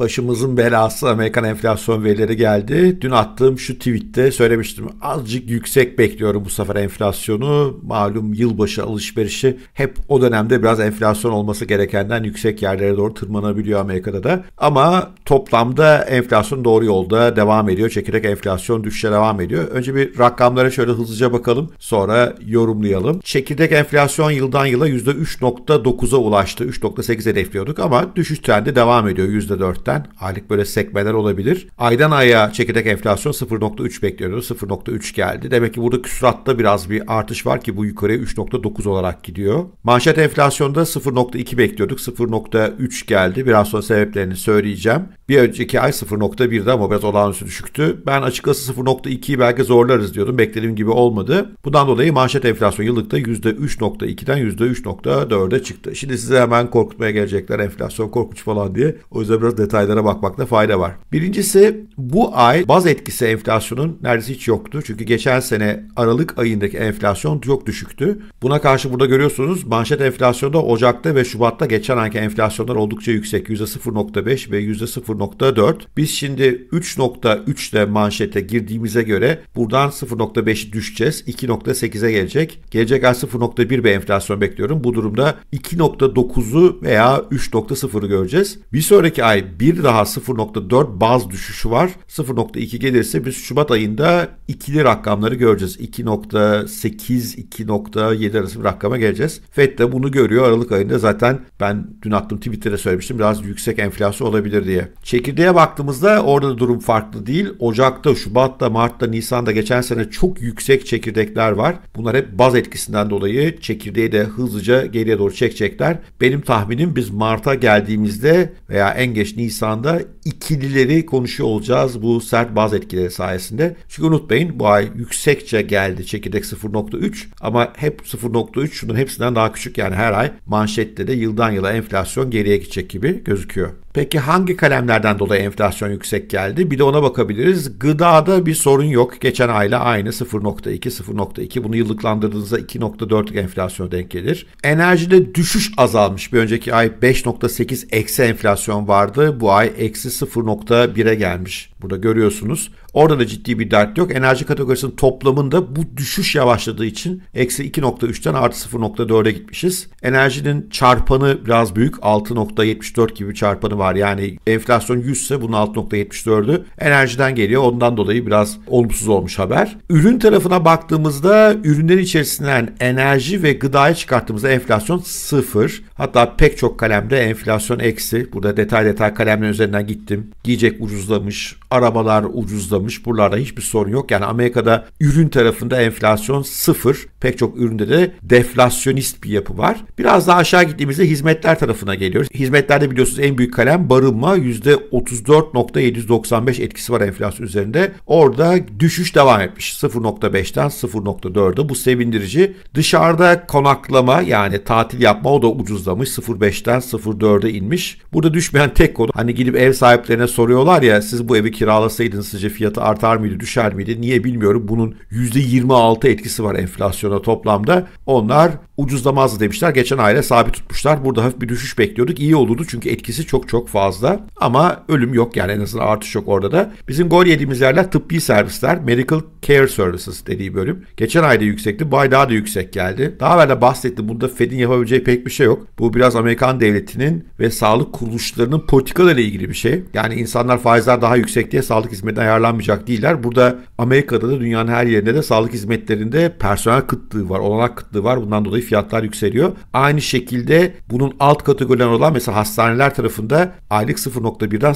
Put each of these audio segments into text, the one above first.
Başımızın belası Amerikan enflasyon verileri geldi. Dün attığım şu tweette söylemiştim. Azıcık yüksek bekliyorum bu sefer enflasyonu. Malum yılbaşı alışverişi hep o dönemde biraz enflasyon olması gerekenden yüksek yerlere doğru tırmanabiliyor Amerika'da da. Ama toplamda enflasyon doğru yolda devam ediyor. Çekirdek enflasyon düşüşe devam ediyor. Önce bir rakamlara şöyle hızlıca bakalım. Sonra yorumlayalım. Çekirdek enflasyon yıldan yıla %3.9'a ulaştı. 3.8 hedefliyorduk ama düşüş trendi devam ediyor %4'ten nispeten. Aylık böyle sekmeler olabilir. Aydan aya çekirdek enflasyon 0.3 bekliyordu. 0.3 geldi. Demek ki burada küsuratta biraz bir artış var ki bu yukarıya 3.9 olarak gidiyor. Manşet enflasyonda 0.2 bekliyorduk. 0.3 geldi. Biraz sonra sebeplerini söyleyeceğim. Bir önceki ay 0.1'de ama biraz olağanüstü düşüktü. Ben açıkçası 0.2'yi belki zorlarız diyordum. Beklediğim gibi olmadı. Bundan dolayı manşet enflasyon yıllıkta %3.2'den %3.4'e çıktı. Şimdi size hemen korkutmaya gelecekler enflasyon korkunç falan diye. O yüzden biraz detaylara bakmakta fayda var. Birincisi bu ay baz etkisi enflasyonun neredeyse hiç yoktu. Çünkü geçen sene Aralık ayındaki enflasyon çok düşüktü. Buna karşı burada görüyorsunuz manşet enflasyonda Ocak'ta ve Şubat'ta geçen ayki enflasyonlar oldukça yüksek. %0.5 ve %0.5 0.4. Biz şimdi 3.3'te manşete girdiğimize göre buradan 0.5 düşeceğiz. 2.8'e gelecek. Gelecek ay 0.1 bir enflasyon bekliyorum. Bu durumda 2.9'u veya 3.0'ı göreceğiz. Bir sonraki ay bir daha 0.4 baz düşüşü var. 0.2 gelirse biz Şubat ayında ikili rakamları göreceğiz. 2.8, 2.7 arası bir rakama geleceğiz. FED de bunu görüyor. Aralık ayında zaten ben dün attım Twitter'da söylemiştim. Biraz yüksek enflasyon olabilir diye. Çekirdeğe baktığımızda orada da durum farklı değil. Ocak'ta, Şubat'ta, Mart'ta, Nisan'da geçen sene çok yüksek çekirdekler var. Bunlar hep baz etkisinden dolayı çekirdeği de hızlıca geriye doğru çekecekler. Benim tahminim biz Mart'a geldiğimizde veya en geç Nisan'da ikilileri konuşuyor olacağız bu sert baz etkileri sayesinde. Çünkü unutmayın bu ay yüksekçe geldi çekirdek 0.3 ama hep 0.3 şunun hepsinden daha küçük yani her ay manşette de yıldan yıla enflasyon geriye gidecek gibi gözüküyor. Peki hangi kalemler nedenlerden dolayı enflasyon yüksek geldi. Bir de ona bakabiliriz. Gıdada bir sorun yok. Geçen ayla aynı 0.2 0.2. Bunu yıllıklandırdığınızda 2.4 enflasyon denk gelir. Enerjide düşüş azalmış. Bir önceki ay 5.8 eksi enflasyon vardı. Bu ay eksi 0.1'e gelmiş. Burada görüyorsunuz. Orada da ciddi bir dert yok. Enerji kategorisinin toplamında bu düşüş yavaşladığı için eksi 2.3'ten artı 0.4'e gitmişiz. Enerjinin çarpanı biraz büyük. 6.74 gibi çarpanı var. Yani enflasyon enflasyon 100 ise bunun 6.74'ü enerjiden geliyor. Ondan dolayı biraz olumsuz olmuş haber. Ürün tarafına baktığımızda ürünler içerisinden enerji ve gıdaya çıkarttığımızda enflasyon 0. Hatta pek çok kalemde enflasyon eksi. Burada detay detay kalemler üzerinden gittim. Giyecek ucuzlamış, arabalar ucuzlamış. Buralarda hiçbir sorun yok. Yani Amerika'da ürün tarafında enflasyon 0. Pek çok üründe de deflasyonist bir yapı var. Biraz daha aşağı gittiğimizde hizmetler tarafına geliyoruz. Hizmetlerde biliyorsunuz en büyük kalem barınma yüzde %34.795 etkisi var enflasyon üzerinde. Orada düşüş devam etmiş. 0.5'ten 0.4'e bu sevindirici. Dışarıda konaklama yani tatil yapma o da ucuzlamış. 0.5'ten 0.4'e inmiş. Burada düşmeyen tek konu hani gidip ev sahiplerine soruyorlar ya siz bu evi kiralasaydınız sizce fiyatı artar mıydı düşer miydi? Niye bilmiyorum. Bunun %26 etkisi var enflasyona toplamda. Onlar ucuzlamazdı demişler. Geçen aile sabit tutmuşlar. Burada hafif bir düşüş bekliyorduk. İyi olurdu çünkü etkisi çok çok fazla. Ama ama ölüm yok yani en azından artış yok orada da. Bizim gol yediğimiz yerler tıbbi servisler, medical care services dediği bölüm. Geçen ayda yüksekti, bu ay daha da yüksek geldi. Daha evvel de bahsettim bunda Fed'in yapabileceği pek bir şey yok. Bu biraz Amerikan devletinin ve sağlık kuruluşlarının politikalarıyla ilgili bir şey. Yani insanlar faizler daha yüksek diye sağlık hizmetine ayarlanmayacak değiller. Burada Amerika'da da dünyanın her yerinde de sağlık hizmetlerinde personel kıtlığı var, olanak kıtlığı var. Bundan dolayı fiyatlar yükseliyor. Aynı şekilde bunun alt kategoriler olan mesela hastaneler tarafında aylık 0. %0.1'den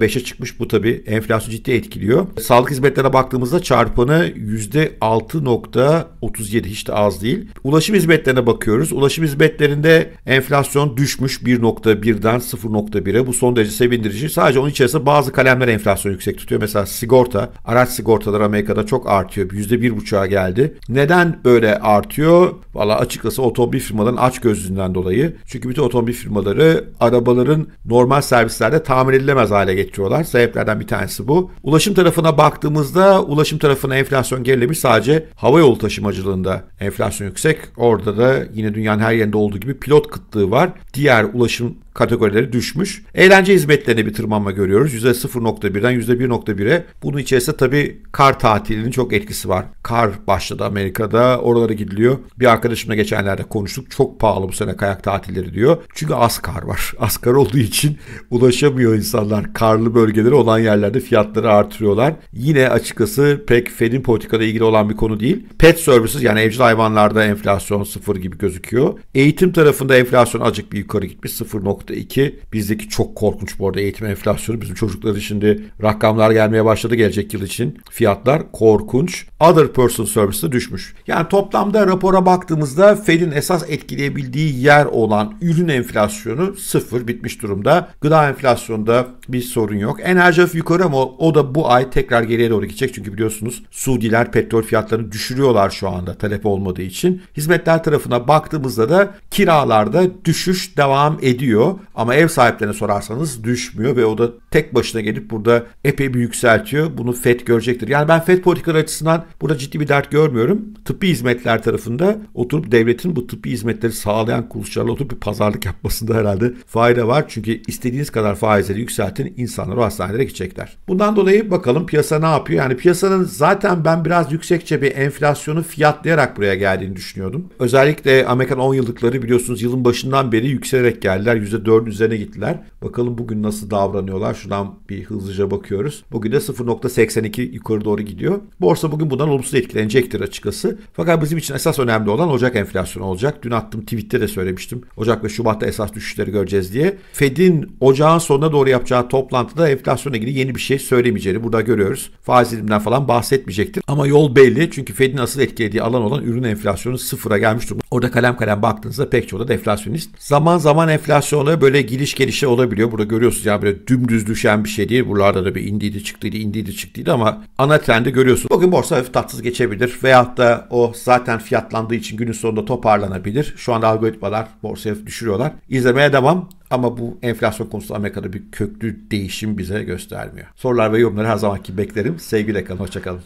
0.5'e çıkmış. Bu tabii enflasyon ciddi etkiliyor. Sağlık hizmetlerine baktığımızda çarpanı %6.37 hiç de az değil. Ulaşım hizmetlerine bakıyoruz. Ulaşım hizmetlerinde enflasyon düşmüş 1.1'den 0.1'e. Bu son derece sevindirici. Sadece onun içerisinde bazı kalemler enflasyon yüksek tutuyor. Mesela sigorta, araç sigortaları Amerika'da çok artıyor. %1.5'a geldi. Neden böyle artıyor? Valla açıkçası otomobil firmaların aç gözlüğünden dolayı. Çünkü bütün otomobil firmaları arabaların normal servislerde tamir tahammül edilemez hale getiriyorlar. Sebeplerden bir tanesi bu. Ulaşım tarafına baktığımızda ulaşım tarafına enflasyon gerilemiş. Sadece hava yolu taşımacılığında enflasyon yüksek. Orada da yine dünyanın her yerinde olduğu gibi pilot kıtlığı var. Diğer ulaşım kategorileri düşmüş. Eğlence hizmetlerine bir tırmanma görüyoruz. %0.1'den %1.1'e. Bunun içerisinde tabii kar tatilinin çok etkisi var. Kar başladı Amerika'da. Oralara gidiliyor. Bir arkadaşımla geçenlerde konuştuk. Çok pahalı bu sene kayak tatilleri diyor. Çünkü az kar var. Az kar olduğu için ulaşamıyor insanlar. Karlı bölgeleri olan yerlerde fiyatları artırıyorlar. Yine açıkçası pek Fed'in politikada ilgili olan bir konu değil. Pet services yani evcil hayvanlarda enflasyon sıfır gibi gözüküyor. Eğitim tarafında enflasyon azıcık bir yukarı gitmiş. 0. %2. Bizdeki çok korkunç bu arada eğitim enflasyonu. Bizim için de rakamlar gelmeye başladı gelecek yıl için. Fiyatlar korkunç. Other person service'de düşmüş. Yani toplamda rapora baktığımızda Fed'in esas etkileyebildiği yer olan ürün enflasyonu sıfır bitmiş durumda. Gıda enflasyonunda bir sorun yok. Enerji yukarı ama o da bu ay tekrar geriye doğru gidecek. Çünkü biliyorsunuz Suudiler petrol fiyatlarını düşürüyorlar şu anda talep olmadığı için. Hizmetler tarafına baktığımızda da kiralarda düşüş devam ediyor düşüyor ama ev sahiplerine sorarsanız düşmüyor ve o da tek başına gelip burada epey bir yükseltiyor. Bunu FED görecektir. Yani ben FED politikaları açısından burada ciddi bir dert görmüyorum. Tıbbi hizmetler tarafında oturup devletin bu tıbbi hizmetleri sağlayan kuruluşlarla oturup bir pazarlık yapmasında herhalde fayda var. Çünkü istediğiniz kadar faizleri yükseltin insanlar o hastanelere gidecekler. Bundan dolayı bakalım piyasa ne yapıyor? Yani piyasanın zaten ben biraz yüksekçe bir enflasyonu fiyatlayarak buraya geldiğini düşünüyordum. Özellikle Amerikan 10 yıllıkları biliyorsunuz yılın başından beri yükselerek geldiler. %4'ün üzerine gittiler. Bakalım bugün nasıl davranıyorlar. Şuradan bir hızlıca bakıyoruz. Bugün de 0.82 yukarı doğru gidiyor. Borsa bugün bundan olumsuz etkilenecektir açıkçası. Fakat bizim için esas önemli olan Ocak enflasyonu olacak. Dün attım tweette de söylemiştim. Ocak ve Şubat'ta esas düşüşleri göreceğiz diye. Fed'in ocağın sonuna doğru yapacağı toplantıda enflasyona ilgili yeni bir şey söylemeyeceğini burada görüyoruz. Faiz diliminden falan bahsetmeyecektir. Ama yol belli. Çünkü Fed'in asıl etkilediği alan olan ürün enflasyonu sıfıra gelmiş durumda. Orada kalem kalem baktığınızda pek çoğu da deflasyonist. Zaman zaman enflasyonu da böyle giriş gelişe olabiliyor. Burada görüyorsunuz yani böyle dümdüz düşen bir şey değil. Buralarda da bir indiydi çıktıydı indiydi çıktıydı ama ana trendi görüyorsunuz. Bugün borsa hafif tatsız geçebilir veyahut da o zaten fiyatlandığı için günün sonunda toparlanabilir. Şu anda algoritmalar borsaya düşürüyorlar. İzlemeye devam ama bu enflasyon konusu Amerika'da bir köklü değişim bize göstermiyor. Sorular ve yorumları her zamanki beklerim. Sevgiyle kalın, hoşçakalın.